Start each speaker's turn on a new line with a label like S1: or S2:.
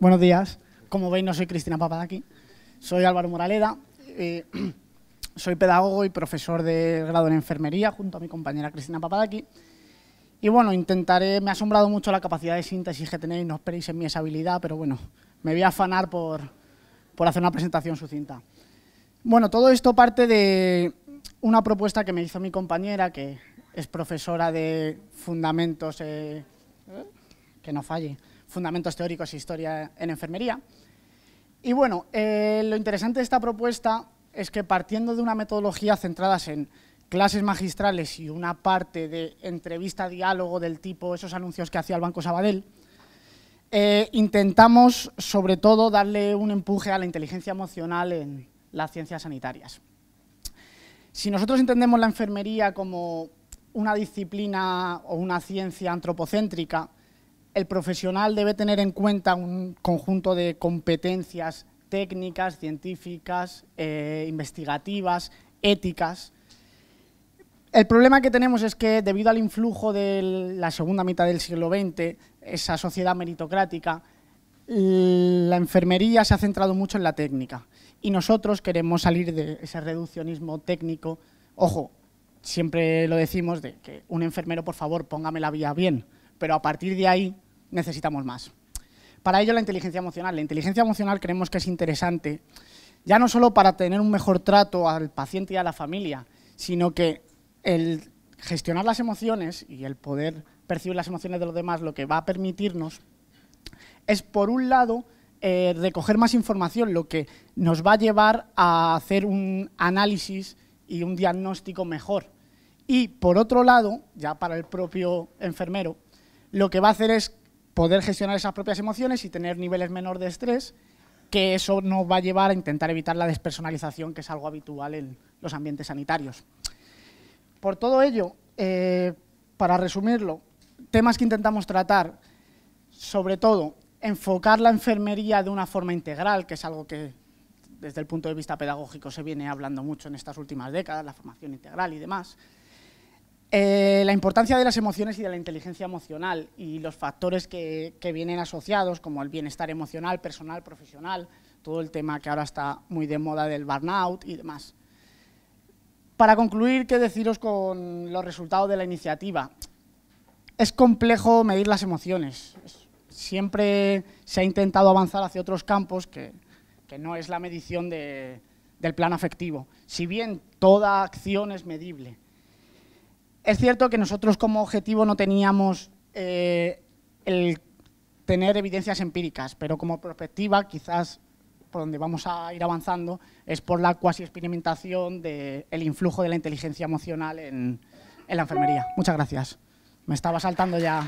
S1: Buenos días. Como veis, no soy Cristina Papadaki, soy Álvaro Moraleda. Eh, soy pedagogo y profesor de grado en enfermería junto a mi compañera Cristina Papadaki. Y bueno, intentaré, me ha asombrado mucho la capacidad de síntesis que tenéis, no esperéis en mi esa habilidad, pero bueno, me voy a afanar por, hacer una presentación sucinta. Bueno, todo esto parte de una propuesta que me hizo mi compañera, que es profesora de fundamentos, eh, ¿eh? que no falle, fundamentos teóricos e historia en enfermería. Y bueno, eh, lo interesante de esta propuesta es que partiendo de una metodología centrada en clases magistrales y una parte de entrevista, diálogo del tipo, esos anuncios que hacía el Banco Sabadell, eh, intentamos sobre todo darle un empuje a la inteligencia emocional en las ciencias sanitarias. Si nosotros entendemos la enfermería como una disciplina o una ciencia antropocéntrica, el profesional debe tener en cuenta un conjunto de competencias técnicas, científicas, eh, investigativas, éticas. El problema que tenemos es que debido al influjo de la segunda mitad del siglo XX, esa sociedad meritocrática, la enfermería se ha centrado mucho en la técnica y nosotros queremos salir de ese reduccionismo técnico. Ojo, siempre lo decimos de que un enfermero, por favor, póngame la vía bien, pero a partir de ahí necesitamos más. Para ello la inteligencia emocional. La inteligencia emocional creemos que es interesante, ya no solo para tener un mejor trato al paciente y a la familia, sino que el gestionar las emociones y el poder percibir las emociones de los demás lo que va a permitirnos es, por un lado, eh, recoger más información, lo que nos va a llevar a hacer un análisis y un diagnóstico mejor. Y por otro lado, ya para el propio enfermero, lo que va a hacer es poder gestionar esas propias emociones y tener niveles menor de estrés, que eso nos va a llevar a intentar evitar la despersonalización, que es algo habitual en los ambientes sanitarios. Por todo ello, eh, para resumirlo, temas que intentamos tratar, sobre todo, enfocar la enfermería de una forma integral, que es algo que desde el punto de vista pedagógico se viene hablando mucho en estas últimas décadas, la formación integral y demás, eh, la importancia de las emociones y de la inteligencia emocional y los factores que, vienen asociados, como el bienestar emocional, personal, profesional, todo el tema que ahora está muy de moda del burnout y demás. Para concluir, ¿qué deciros con los resultados de la iniciativa? Es complejo medir las emociones. Siempre se ha intentado avanzar hacia otros campos que, no es la medición del plan afectivo. Si bien toda acción es medible, es cierto que nosotros como objetivo no teníamos eh, el tener evidencias empíricas, pero como perspectiva, quizás por donde vamos a ir avanzando, es por la cuasi experimentación del influjo de la inteligencia emocional en, en la enfermería. Muchas gracias. Me estaba saltando ya.